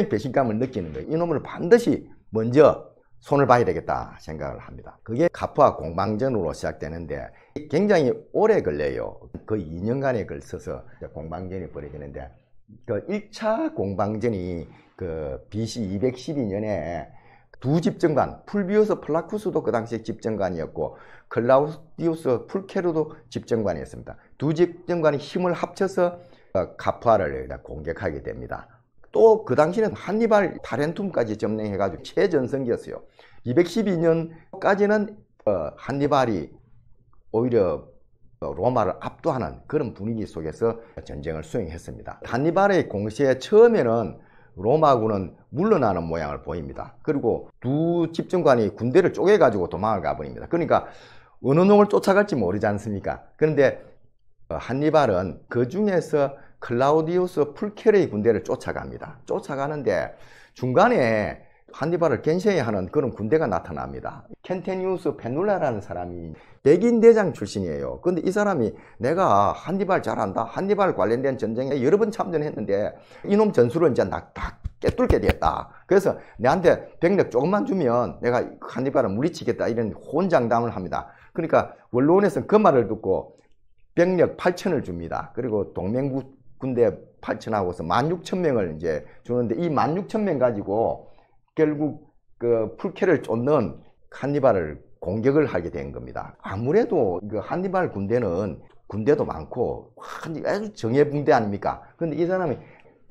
상당히 배신감을 느끼는 거예요. 이놈을 반드시 먼저 손을 봐야 되겠다 생각을 합니다. 그게 카프와 공방전으로 시작되는데 굉장히 오래 걸려요. 거의 2년간에 걸쳐서 공방전이 벌어지는데 그 1차 공방전이 그 BC 212년에 두 집정관, 풀비우스 플라쿠스도 그 당시 에 집정관이었고 클라우디우스 풀케르도 집정관이었습니다. 두 집정관이 힘을 합쳐서 그 카프아를 공격하게 됩니다. 또그 당시는 한니발 타렌툼까지 점령해가지고 최전성기였어요. 212년까지는 어, 한니발이 오히려 어, 로마를 압도하는 그런 분위기 속에서 전쟁을 수행했습니다. 한니발의 공세에 처음에는 로마군은 물러나는 모양을 보입니다. 그리고 두 집정관이 군대를 쪼개가지고 도망을 가버립니다. 그러니까 어느 놈을 쫓아갈지 모르지 않습니까? 그런데 어, 한니발은 그 중에서 클라우디우스 풀케레이 군대를 쫓아갑니다. 쫓아가는데 중간에 한니발을 겐세야하는 그런 군대가 나타납니다. 켄테니우스 페눌라라는 사람이 백인 대장 출신이에요. 근데 이 사람이 내가 한니발 잘한다. 한니발 관련된 전쟁에 여러 번 참전했는데 이놈 전술을 이제 낙딱 깨뚫게 됐다. 그래서 내한테 병력 조금만 주면 내가 한니발을 물리치겠다. 이런 혼장담을 합니다. 그러니까 원로원에서는 그 말을 듣고 병력 8천을 줍니다. 그리고 동맹국 군대 파천하고서 16,000명을 이제 주는데 이 16,000명 가지고 결국 그 풀케를 쫓는 한니발을 공격을 하게 된 겁니다. 아무래도 그 한니발 군대는 군대도 많고 아주 정예붕대 아닙니까? 그런데 이 사람이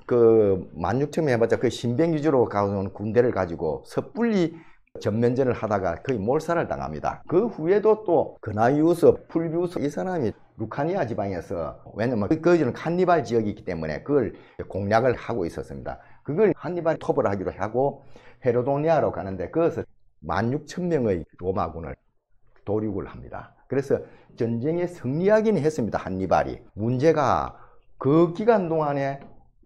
그 16,000명 해봤자 그 신병 위주로 가는 군대를 가지고 섣불리 전면전을 하다가 거의 몰살을 당합니다. 그 후에도 또 그나이우스, 풀비우스 이 사람이 루카니아 지방에서 왜냐면 그거는 칸니발 지역이 기 때문에 그걸 공략을 하고 있었습니다. 그걸 칸니발 톱을 하기로 하고 헤로도니아로 가는데 그것을 만6천명의 로마군을 도륙을 합니다. 그래서 전쟁에 승리하기는 했습니다. 한니발이. 문제가 그 기간 동안에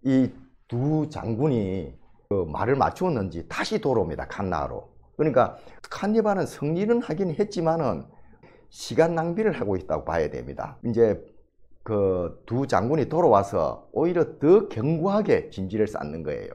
이 두 장군이 그 말을 맞추었는지 다시 돌아옵니다. 칸나로. 그러니까 칸니발은 승리는 하긴 했지만은 시간 낭비를 하고 있다고 봐야 됩니다. 이제 그 두 장군이 돌아와서 오히려 더 견고하게 진지를 쌓는 거예요.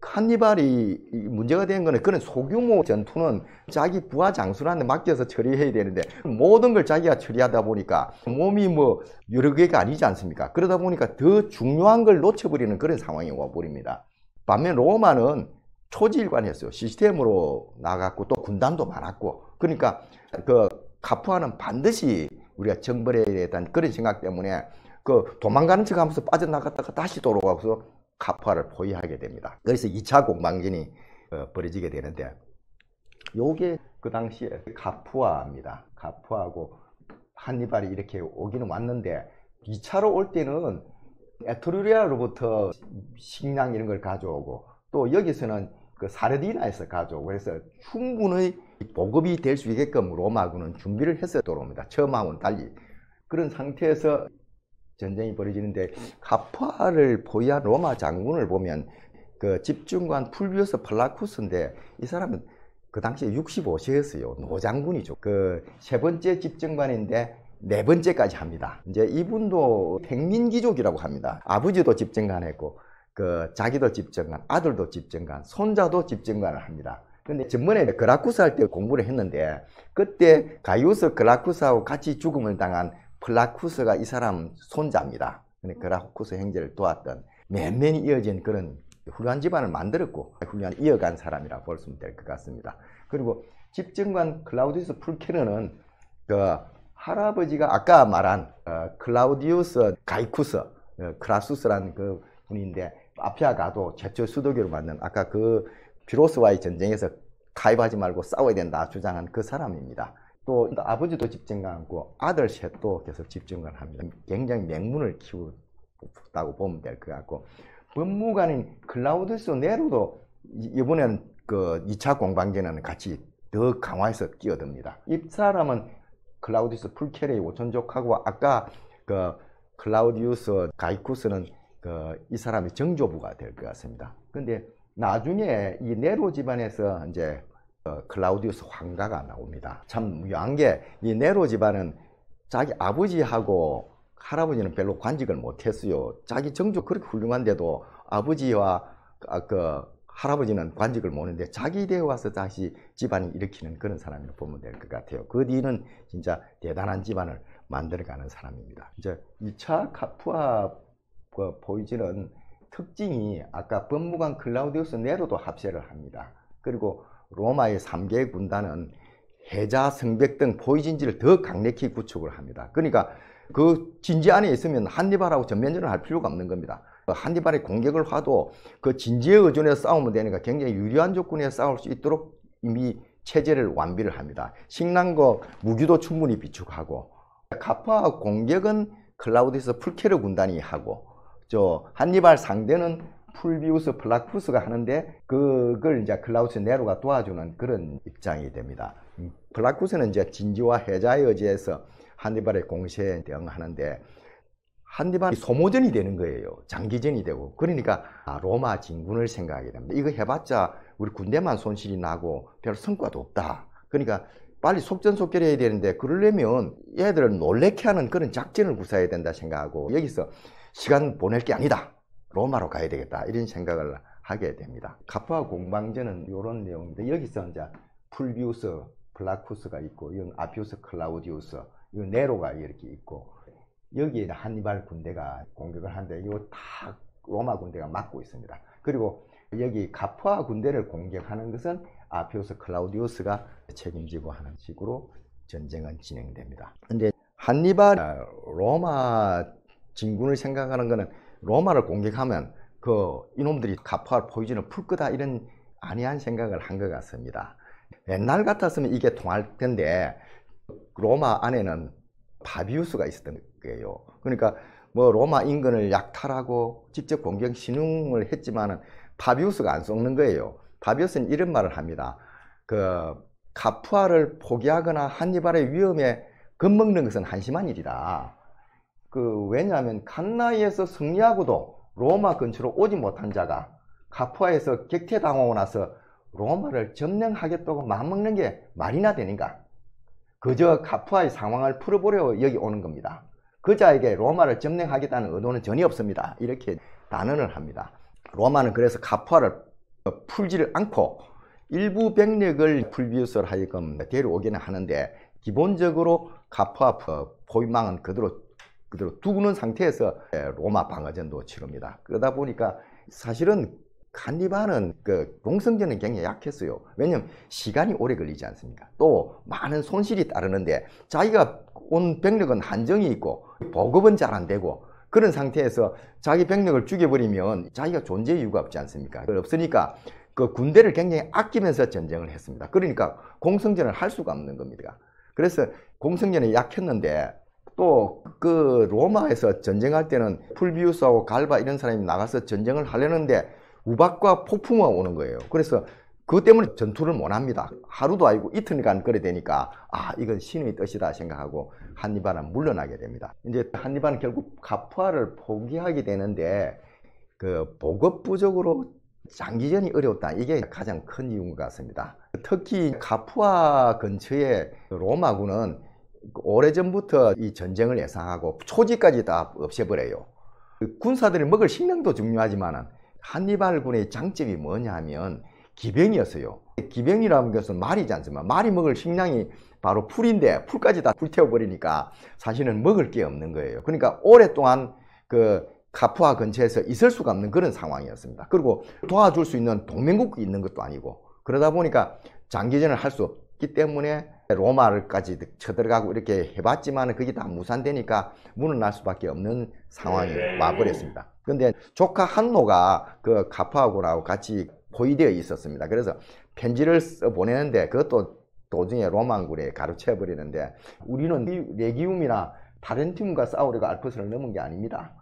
칸니발이 문제가 된 거는 그런 소규모 전투는 자기 부하 장수한테 맡겨서 처리해야 되는데 모든 걸 자기가 처리하다 보니까 몸이 뭐 여러 개가 아니지 않습니까? 그러다 보니까 더 중요한 걸 놓쳐버리는 그런 상황이 와버립니다. 반면 로마는 초지일관이었어요. 시스템으로 나갔고 또 군단도 많았고 그러니까 그 카푸아는 반드시 우리가 정벌에 대한 그런 생각 때문에 그 도망가는 척하면서 빠져나갔다가 다시 돌아가서 카푸아를 포위하게 됩니다. 그래서 2차 공방전이 어, 벌어지게 되는데 요게 그 당시에 카푸아입니다. 카푸아하고 한니발이 이렇게 오기는 왔는데 2차로 올 때는 에트루리아로부터 식량 이런 걸 가져오고 또 여기서는 그 사르디나에서 가져오고 해서 충분히 보급이 될 수 있게끔 로마군은 준비를 했었던 겁니다. 처음하고는 달리. 그런 상태에서 전쟁이 벌어지는데 카파를 포위한 로마 장군을 보면 그 집중관 풀비우스 팔라쿠스인데 이 사람은 그 당시에 65세였어요. 노장군이죠. 그 세 번째 집정관인데 네 번째까지 합니다. 이제 이분도 백민기족이라고 합니다. 아버지도 집정관했고 그 자기도 집정관, 아들도 집정관, 손자도 집정관을 합니다. 근데 전번에 그라쿠스 할 때 공부를 했는데 그때 가이우스 그라쿠스하고 같이 죽음을 당한 플라쿠스가 이 사람 손자입니다. 그러니까 그라쿠스 행제를 도왔던 맨맨이 이어진 그런 훌륭한 집안을 만들었고 훌륭한 이어간 사람이라 볼수있될것 같습니다. 그리고 집정관 클라우디우스 풀케르는 그 할아버지가 아까 말한 어, 클라우디우스 가이쿠스 어, 크라수스라는 그 분인데 아피아가도 제초 수도교를 만든 아까 그 비로스와의 전쟁에서 가입하지 말고 싸워야 된다 주장한 그 사람입니다. 또 아버지도 집정관고 아들 셋도 계속 집중관 합니다. 굉장히 맹문을 키웠다고 보면 될 것 같고 법무관인 클라우드스네로도이번에그 2차 공방전에는 같이 더 강화해서 끼어듭니다. 이 사람은 클라우디스 풀케레이 오천족하고 아까 그 클라우디우스 가이쿠스는 그이 사람이 정조부가 될 것 같습니다. 근데 나중에 이 네로 집안에서 이제 어, 클라우디우스 황가가 나옵니다. 참 묘한 게 이 네로 집안은 자기 아버지하고 할아버지는 별로 관직을 못했어요. 자기 정조 그렇게 훌륭한데도 아버지와 아, 그 할아버지는 관직을 못했는데 자기 대에 와서 다시 집안을 일으키는 그런 사람이라고 보면 될 것 같아요. 그 뒤는 진짜 대단한 집안을 만들어가는 사람입니다. 이제 2차 카푸아 그보이지는 특징이 아까 법무관 클라우디우스 네로도 합세를 합니다. 그리고 로마의 3개 군단은 해자, 성벽 등 포위진지를 더 강력히 구축을 합니다. 그러니까 그 진지 안에 있으면 한니발하고 전면전을 할 필요가 없는 겁니다. 그 한니발의 공격을 화도 그 진지에 의존해서 싸우면 되니까 굉장히 유리한 조건에 싸울 수 있도록 이미 체제를 완비를 합니다. 식량과 무기도 충분히 비축하고 카파 공격은 클라우디에서 풀케르 군단이 하고 저 한니발 상대는 풀비우스 플라쿠스가 하는데 그걸 이제 클라우스 네로가 도와주는 그런 입장이 됩니다. 음, 플라쿠스는 이제 진지와 해자의 의지에서 한니발의 공세에 대응하는데 한니발이 소모전이 되는 거예요. 장기전이 되고 그러니까 로마 진군을 생각하게 됩니다. 이거 해봤자 우리 군대만 손실이 나고 별 성과도 없다. 그러니까 빨리 속전속결해야 되는데 그러려면 얘들을 놀래켜 하는 그런 작전을 구사해야 된다 생각하고 여기서 시간 보낼 게 아니다. 로마로 가야 되겠다. 이런 생각을 하게 됩니다. 카프와공방전은 이런 내용인데 여기서 이제 풀비우스, 플라쿠스가 있고 이건 아피우스, 클라우디우스, 이 네로가 이렇게 있고 여기에 한니발 군대가 공격을 하는데 이거 다 로마 군대가 막고 있습니다. 그리고 여기 카프아 군대를 공격하는 것은 아피우스 클라우디우스가 책임지고 하는 식으로 전쟁은 진행됩니다. 근데 한니발 아, 로마 진군을 생각하는 거는 로마를 공격하면 그 이놈들이 가포할 포유진을 풀 거다 이런 아니한 생각을 한 것 같습니다. 옛날 같았으면 이게 통할 텐데 로마 안에는 바비우스가 있었던 거예요. 그러니까 뭐 로마 인근을 약탈하고 직접 공격 신용을 했지만은 바비우스가 안 썩는 거예요. 바비우스는 이런 말을 합니다. 그 카푸아를 포기하거나 한니발의 위험에 겁먹는 것은 한심한 일이다. 그 왜냐하면 갓나이에서 승리하고도 로마 근처로 오지 못한 자가 카푸아에서 객퇴당하고 나서 로마를 점령하겠다고 마음먹는 게 말이나 되는가? 그저 카푸아의 상황을 풀어보려 고 여기 오는 겁니다. 그자에게 로마를 점령하겠다는 의도는 전혀 없습니다. 이렇게 단언을 합니다. 로마는 그래서 카푸아를 풀지를 않고 일부 병력을 풀비우스를 하여금 데려오기는 하는데 기본적으로 카푸아 포위망은 그대로 그대로 두는 상태에서 예, 로마 방어전도 치릅니다. 그러다 보니까 사실은 칸디바은그 공성전은 굉장히 약했어요. 왜냐면 시간이 오래 걸리지 않습니까? 또 많은 손실이 따르는데 자기가 온 병력은 한정이 있고 보급은 잘 안 되고 그런 상태에서 자기 병력을 죽여버리면 자기가 존재 이유가 없지 않습니까? 없으니까 그 군대를 굉장히 아끼면서 전쟁을 했습니다. 그러니까 공성전을 할 수가 없는 겁니다. 그래서 공성전이 약했는데 또그 로마에서 전쟁할 때는 풀비우스하고 갈바 이런 사람이 나가서 전쟁을 하려는데 우박과 폭풍우가 오는 거예요. 그래서 그것 때문에 전투를 못 합니다. 하루도 아니고 이틀간 그래 되니까 아 이건 신의 뜻이다 생각하고 한니발은 물러나게 됩니다. 이제 한니발은 결국 가푸아를 포기하게 되는데 그 보급 부족으로 장기전이 어려웠다. 이게 가장 큰 이유인 것 같습니다. 특히 가푸아 근처에 로마군은 오래전부터 이 전쟁을 예상하고 초지까지 다 없애버려요. 그 군사들이 먹을 식량도 중요하지만 한니발 군의 장점이 뭐냐 하면 기병이었어요. 기병이라는 것은 말이지 않지만 말이 먹을 식량이 바로 풀인데 풀까지 다 불태워버리니까 사실은 먹을 게 없는 거예요. 그러니까 오랫동안 그 카푸아 근처에서 있을 수가 없는 그런 상황이었습니다. 그리고 도와줄 수 있는 동맹국이 있는 것도 아니고 그러다 보니까 장기전을 할 수 없기 때문에 로마를까지 쳐들어가고 이렇게 해봤지만 그게 다 무산되니까 문을 날 수밖에 없는 상황이 네. 와버렸습니다. 근데 조카 한노가 그 카파하고라고 같이 포위되어 있었습니다. 그래서 편지를 써 보내는데 그것도 도중에 로망군에 가르쳐 버리는데 우리는 레기움이나 다른 팀과 싸우려고 알프스를 넘은 게 아닙니다.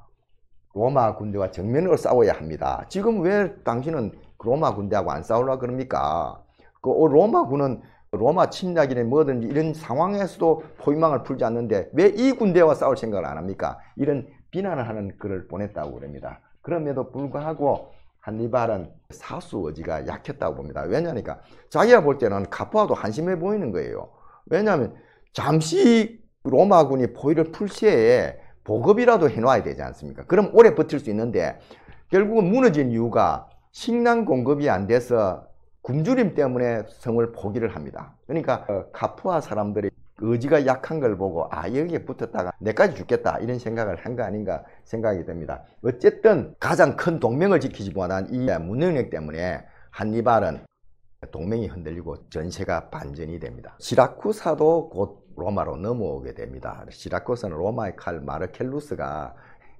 로마 군대와 정면으로 싸워야 합니다. 지금 왜 당신은 그 로마 군대하고 안 싸우려고 그럽니까? 그 로마 군은 로마 침략이나 뭐든지 이런 상황에서도 포위망을 풀지 않는데 왜 이 군대와 싸울 생각을 안 합니까? 이런 비난을 하는 글을 보냈다고 그럽니다. 그럼에도 불구하고 한니발은 사수 의지가 약했다고 봅니다. 왜냐니까 자기가 볼 때는 카포와도 한심해 보이는 거예요. 왜냐하면 잠시 로마군이 포위를 풀 시에 보급이라도 해놔야 되지 않습니까? 그럼 오래 버틸 수 있는데 결국은 무너진 이유가 식량 공급이 안 돼서 굶주림 때문에 성을 포기를 합니다. 그러니까 어, 카푸아 사람들이 의지가 약한 걸 보고 아 여기에 붙었다가 내까지 죽겠다 이런 생각을 한 거 아닌가 생각이 됩니다. 어쨌든 가장 큰 동맹을 지키지 못한 이 무능력 때문에 한니발은 동맹이 흔들리고 전세가 반전이 됩니다. 시라쿠사도 곧 로마로 넘어오게 됩니다. 시라쿠사는 로마의 칼 마르켈루스가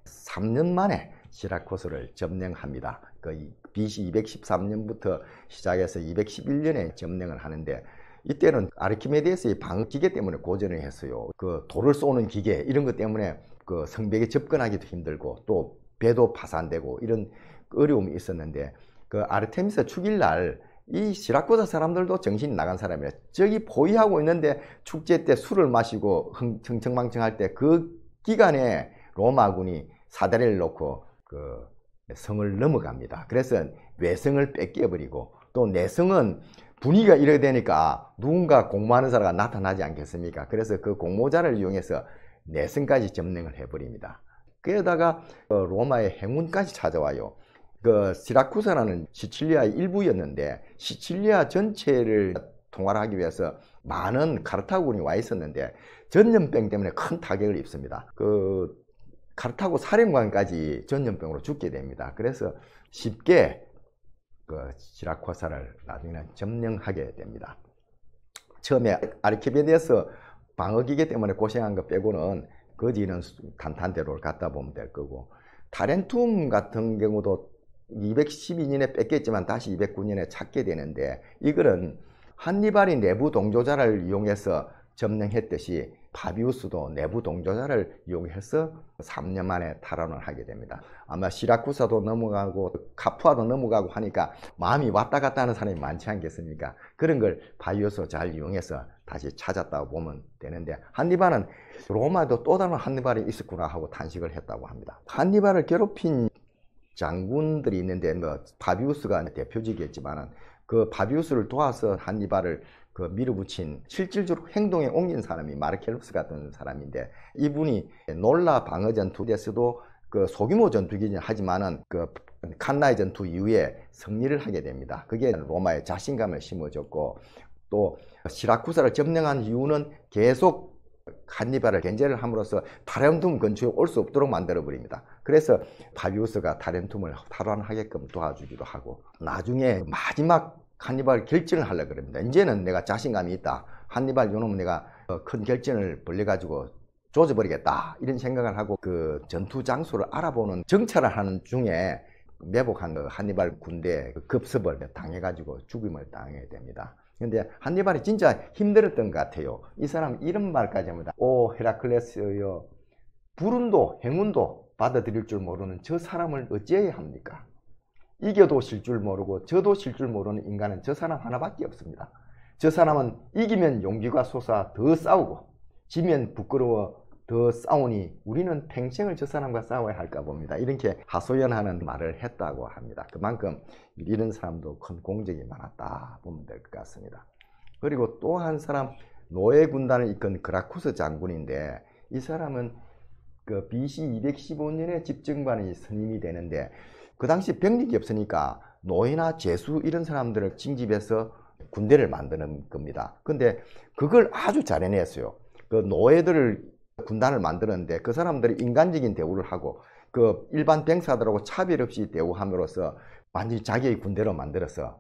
3년 만에 시라코스를 점령합니다. 그 BC 213년부터 시작해서 211년에 점령을 하는데 이때는 아르키메데스의 방기계 때문에 고전을 했어요. 그 돌을 쏘는 기계 이런 것 때문에 그 성벽에 접근하기도 힘들고 또 배도 파산되고 이런 어려움이 있었는데 그 아르테미스 축일 날 이시라코스 사람들도 정신이 나간 사람이에요 저기 포위하고 있는데 축제 때 술을 마시고 흥청망청할 때 그 기간에 로마군이 사다리를 놓고 그 성을 넘어갑니다. 그래서 외성을 뺏겨버리고 또 내성은 분위기가 이렇게 되니까 누군가 공모하는 사람이 나타나지 않겠습니까? 그래서 그 공모자를 이용해서 내성까지 점령을 해버립니다. 게다가 어, 로마의 행운까지 찾아와요. 그 시라쿠사라는 시칠리아의 일부였는데 시칠리아 전체를 통화를 하기 위해서 많은 카르타고군이 와 있었는데 전염병 때문에 큰 타격을 입습니다. 그 그렇다고 사령관까지 전염병으로 죽게 됩니다. 그래서 쉽게 그 시라코사를 나중에는 점령하게 됩니다. 처음에 아르키드에서 방어기계 때문에 고생한 것 빼고는 거지는 단탄대로를 갖다 보면 될 거고 타렌툼 같은 경우도 212년에 뺏겼지만 다시 209년에 찾게 되는데 이거는 한니발이 내부 동조자를 이용해서 점령했듯이 파비우스도 내부 동조자를 이용해서 3년 만에 탈환을 하게 됩니다. 아마 시라쿠사도 넘어가고 카푸아도 넘어가고 하니까 마음이 왔다 갔다 하는 사람이 많지 않겠습니까? 그런 걸 바이오스 잘 이용해서 다시 찾았다고 보면 되는데 한니발은 로마에도 또 다른 한니발이 있었구나 하고 탄식을 했다고 합니다. 한니발을 괴롭힌 장군들이 있는데 뭐 바비우스가 대표직이었지만 그 바비우스를 도와서 한니발을 그 밀어붙인 실질적으로 행동에 옮긴 사람이 마르켈루스 같은 사람인데 이분이 놀라 방어 전투에서도 그 소규모 전투기는 하지만은 그칸나이 전투 이후에 승리를 하게 됩니다. 그게 로마의 자신감을 심어줬고 또 시라쿠사를 점령한 이유는 계속 칸니발을 견제를 함으로써 타렴툼 근처에 올 수 없도록 만들어 버립니다. 그래서 파비우스가 타렴툼을 탈환하게끔 도와주기도 하고 나중에 마지막 한니발 결정을 하려 그럽니다. 이제는 내가 자신감이 있다. 한니발 요놈 은 내가 어, 큰 결정을 벌려가지고 조져버리겠다. 이런 생각을 하고 그 전투 장소를 알아보는 정찰을 하는 중에 매복한 그 한니발 군대 그 급습을 당해가지고 죽임을 당해야 됩니다. 근데 한니발이 진짜 힘들었던 것 같아요. 이 사람 이런 말까지 합니다. 오 헤라클레스여 불운도 행운도 받아들일 줄 모르는 저 사람을 어찌해야 합니까? 이겨도 질줄 모르고 저도 질줄 모르는 인간은 저 사람 하나밖에 없습니다. 저 사람은 이기면 용기가 솟아 더 싸우고 지면 부끄러워 더 싸우니 우리는 평생을 저 사람과 싸워야 할까 봅니다. 이렇게 하소연하는 말을 했다고 합니다. 그만큼 이런 사람도 큰 공적이 많았다 보면 될 것 같습니다. 그리고 또 한 사람 노예 군단을 이끈 그라쿠스 장군인데 이 사람은 그 BC 215년에 집정관이 선임이 되는데 그 당시 병력이 없으니까 노예나 재수 이런 사람들을 징집해서 군대를 만드는 겁니다. 근데 그걸 아주 잘 해냈어요. 그 노예들을 군단을 만드는데 그 사람들이 인간적인 대우를 하고 그 일반 병사들하고 차별 없이 대우함으로써 완전히 자기의 군대로 만들어서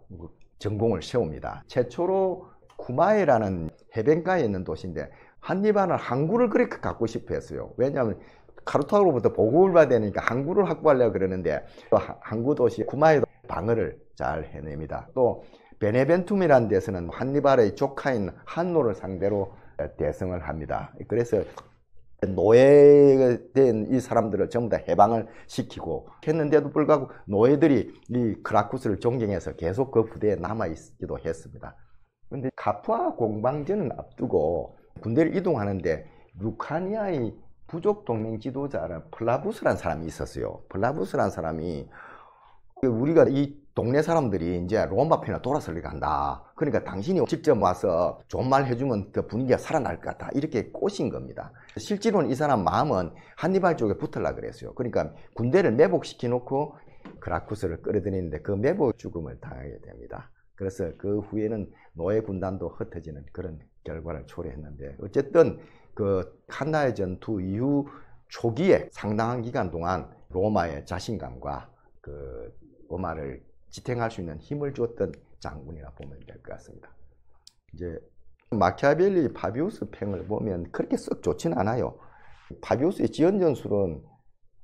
전공을 세웁니다. 최초로 쿠마에라는 해변가에 있는 도시인데 한니발은 항구를 그렇게 갖고 싶어 했어요. 왜냐하면 카르타고로부터 보급을 받아야 되니까 항구를 확보하려고 그러는데 항구 도시 구마에도 방어를 잘 해냅니다. 또 베네벤툼이라는 데서는 한니발의 조카인 한노를 상대로 대승을 합니다. 그래서 노예된 이 사람들을 전부 다 해방을 시키고 했는데도 불구하고 노예들이 이 크라쿠스를 존경해서 계속 그 부대에 남아있기도 했습니다. 그런데 카푸아 공방전은 앞두고 군대를 이동하는데 루카니아의 부족 동맹 지도자라 플라부스란 사람이 있었어요. 플라부스란 사람이 그 우리가 이 동네 사람들이 이제 로마 편에 돌아서 리가 한다. 그러니까 당신이 직접 와서 좋은 말 해주면 그 분위기가 살아날 것 같다. 이렇게 꼬신 겁니다. 실제로는 이 사람 마음은 한니발 쪽에 붙으려 그랬어요. 그러니까 군대를 매복시켜 놓고 그라쿠스를 끌어들이는데 그 매복 죽음을 당하게 됩니다. 그래서 그 후에는 노예 군단도 흩어지는 그런 결과를 초래했는데 어쨌든 그 칸나의 전투 이후 초기에 상당한 기간 동안 로마의 자신감과 그 로마를 지탱할 수 있는 힘을 주었던 장군이라 보면 될 것 같습니다. 이제 마키아벨리 바비우스 팽을 보면 그렇게 썩 좋진 않아요. 바비우스의 지연전술은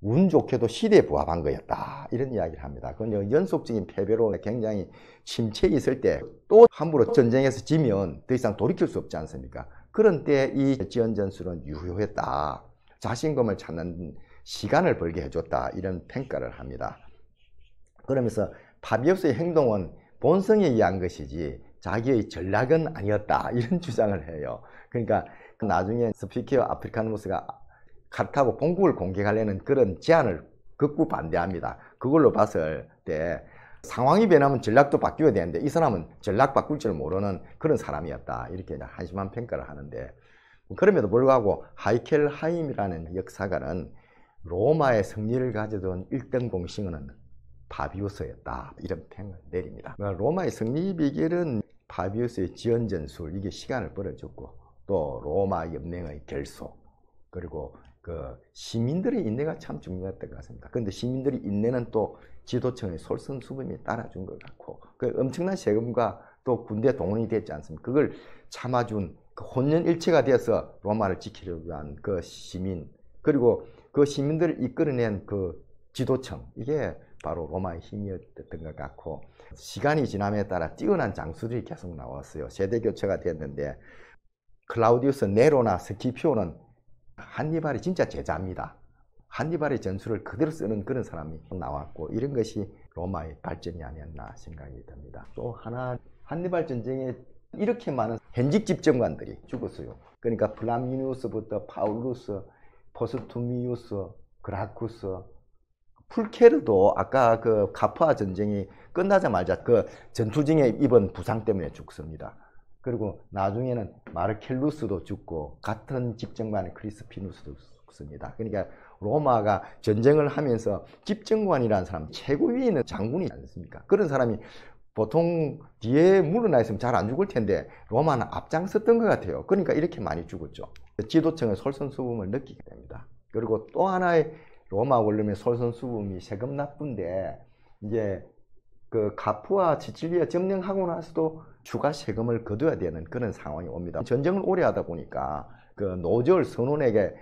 운 좋게도 시대에 부합한 거였다 이런 이야기를 합니다. 그건 연속적인 패배로 굉장히 침체에 있을 때 또 함부로 전쟁에서 지면 더 이상 돌이킬 수 없지 않습니까? 그런 때에 이 지연전술은 유효했다. 자신감을 찾는 시간을 벌게 해줬다. 이런 평가를 합니다. 그러면서 파비우스의 행동은 본성에 의한 것이지 자기의 전략은 아니었다. 이런 주장을 해요. 그러니까 나중에 스피키어 아프리카노스가 카르타고 본국을 공격하려는 그런 제안을 극구 반대합니다. 그걸로 봤을 때 상황이 변하면 전략도 바뀌어야 되는데 이 사람은 전략 바꿀 줄 모르는 그런 사람이었다 이렇게 한심한 평가를 하는데 그럼에도 불구하고 하이켈 하임이라는 역사가는 로마의 승리를 가져온 1등 공신은 바비우스였다 이런 평을 내립니다 그러니까 로마의 승리 비결은 바비우스의 지연전술 이게 시간을 벌어줬고 또 로마 연맹의 결속 그리고 그 시민들의 인내가 참 중요했던 것 같습니다 그런데 시민들의 인내는 또 지도층의 솔선수범이 따라준 것 같고 그 엄청난 세금과 또 군대 동원이 됐지 않습니까? 그걸 참아준 그 혼연일체가 되어서 로마를 지키려고 한 그 시민 그리고 그 시민들을 이끌어낸 그 지도층 이게 바로 로마의 힘이었던 것 같고 시간이 지남에 따라 뛰어난 장수들이 계속 나왔어요. 세대 교체가 됐는데 클라우디우스 네로나 스키피오는 한니발이 진짜 제자입니다. 한니발의 전술을 그대로 쓰는 그런 사람이 나왔고 이런 것이 로마의 발전이 아니었나 생각이 듭니다. 또 하나 한니발 전쟁에 이렇게 많은 현직 집정관들이 죽었어요. 그러니까 플라미누스부터 파울루스, 포스투미우스, 그라쿠스, 풀케르도 아까 그 카푸아 전쟁이 끝나자마자 그 전투 중에 입은 부상 때문에 죽습니다. 그리고 나중에는 마르켈루스도 죽고 같은 집정관의 크리스피누스도 죽습니다 없습니다. 그러니까 로마가 전쟁을 하면서 집정관이라는 사람 최고 위에 있는 장군이 않습니까? 그런 사람이 보통 뒤에 물러나 있으면 잘 안 죽을 텐데 로마는 앞장섰던 것 같아요. 그러니까 이렇게 많이 죽었죠. 지도층의 솔선수범을 느끼게 됩니다. 그리고 또 하나의 로마 원룸의 솔선수범이 세금 납부인데 이제 그카푸와 지칠리아 점령하고 나서도 추가 세금을 거둬야 되는 그런 상황이 옵니다. 전쟁을 오래 하다 보니까 그 노절 선원에게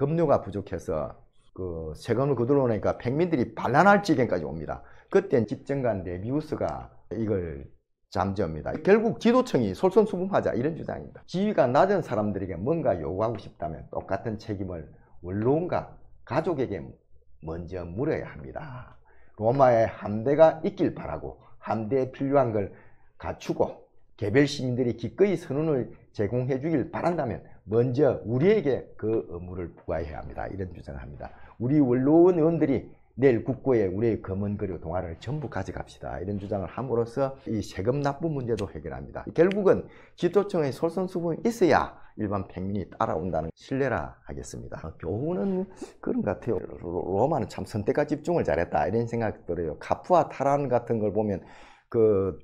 급료가 부족해서 그 세금을 거둘어 오니까 백민들이 반란할 지경까지 옵니다. 그때 집정관 데비우스가 이걸 잠재웁니다. 결국 지도층이 솔선수범하자 이런 주장입니다. 지위가 낮은 사람들에게 뭔가 요구하고 싶다면 똑같은 책임을 원로원과 가족에게 먼저 물어야 합니다. 로마에 함대가 있길 바라고 함대에 필요한 걸 갖추고 개별 시민들이 기꺼이 선언을 제공해 주길 바란다면 먼저 우리에게 그 의무를 부과해야 합니다. 이런 주장을 합니다. 우리 원로원 의원들이 내일 국고에 우리의 검은 그리 동화를 전부 가져갑시다. 이런 주장을 함으로써 이 세금 납부 문제도 해결합니다. 결국은 지도청의 솔선수범이 있어야 일반 백민이 따라온다는 신뢰라 하겠습니다. 교훈은 그런 것 같아요. 로마는 참 선택과 집중을 잘했다. 이런 생각 들어요. 카푸아 타란 같은 걸 보면 그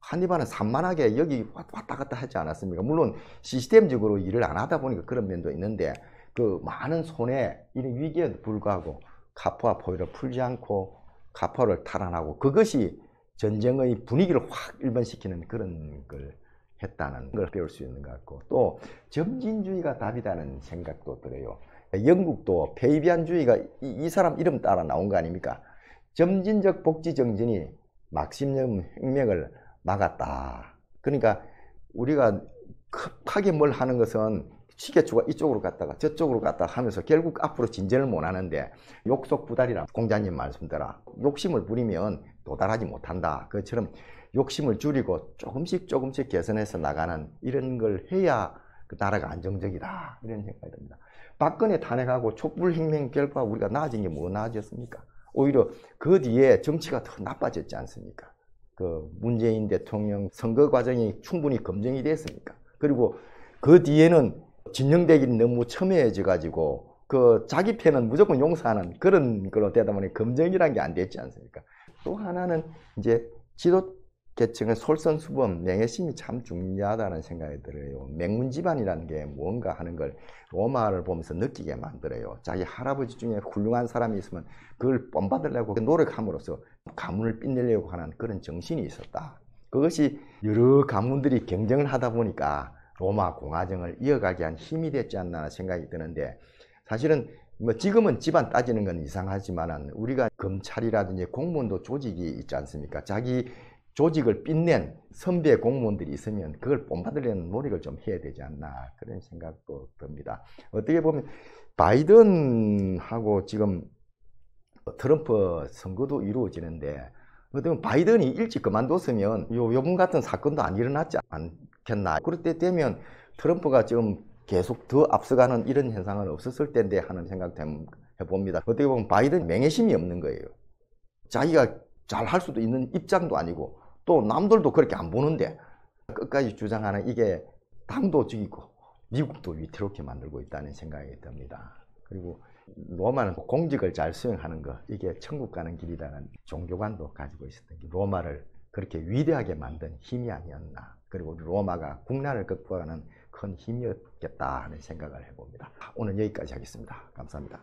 한입안은 산만하게 여기 왔다 갔다 하지 않았습니까? 물론 시스템적으로 일을 안 하다 보니까 그런 면도 있는데 그 많은 손해 이런 위기에도 불구하고 카포와 포위를 풀지 않고 카포를 탈환하고 그것이 전쟁의 분위기를 확 일반시키는 그런 걸 했다는 걸 배울 수 있는 것 같고 또 점진주의가 답이라는 생각도 들어요. 영국도 페이비안주의가 이, 이 사람 이름 따라 나온 거 아닙니까? 점진적 복지 정진이 막심념 혁명을 막았다. 그러니까 우리가 급하게 뭘 하는 것은 시계추가 이쪽으로 갔다가 저쪽으로 갔다 하면서 결국 앞으로 진전을 못 하는데 욕속 부달이라 공자님 말씀대로 욕심을 부리면 도달하지 못한다. 그처럼 욕심을 줄이고 조금씩 조금씩 개선해서 나가는 이런 걸 해야 그 나라가 안정적이다. 이런 생각이 듭니다. 박근혜 탄핵하고 촛불혁명 결과 우리가 나아진 게 뭐 나아졌습니까? 오히려 그 뒤에 정치가 더 나빠졌지 않습니까? 그 문재인 대통령 선거 과정이 충분히 검증이 됐습니까? 그리고 그 뒤에는 진영되기 너무 첨예해져 가지고 그 자기 편은 무조건 용서하는 그런 걸로 되다 보니 검증이란 게 안 됐지 않습니까? 또 하나는 이제 지도 계층은 솔선수범, 명예심이 참 중요하다는 생각이 들어요. 맹문 집안이라는 게 뭔가 하는 걸 로마를 보면서 느끼게 만들어요. 자기 할아버지 중에 훌륭한 사람이 있으면 그걸 뽐받으려고 노력함으로써 가문을 빛내려고 하는 그런 정신이 있었다. 그것이 여러 가문들이 경쟁을 하다 보니까 로마 공화정을 이어가게 한 힘이 됐지 않나 생각이 드는데 사실은 뭐 지금은 집안 따지는 건 이상하지만 우리가 검찰이라든지 공무원도 조직이 있지 않습니까? 자기 조직을 빛낸 선배 공무원들이 있으면 그걸 본받으려는 노력을 좀 해야 되지 않나 그런 생각도 듭니다. 어떻게 보면 바이든하고 지금 트럼프 선거도 이루어지는데 그러면 바이든이 일찍 그만뒀으면 요 요번 같은 사건도 안 일어났지 않겠나. 그럴 때 되면 트럼프가 지금 계속 더 앞서가는 이런 현상은 없었을 텐데 하는 생각도 해봅니다. 어떻게 보면 바이든 맹해심이 없는 거예요. 자기가 잘 할 수도 있는 입장도 아니고 또 남들도 그렇게 안 보는데 끝까지 주장하는 이게 당도 죽이고 미국도 위태롭게 만들고 있다는 생각이 듭니다. 그리고 로마는 공직을 잘 수행하는 것 이게 천국 가는 길이라는 종교관도 가지고 있었던 게 로마를 그렇게 위대하게 만든 힘이 아니었나 그리고 로마가 국난을 극복하는 큰 힘이었겠다 하는 생각을 해봅니다. 오늘 여기까지 하겠습니다. 감사합니다.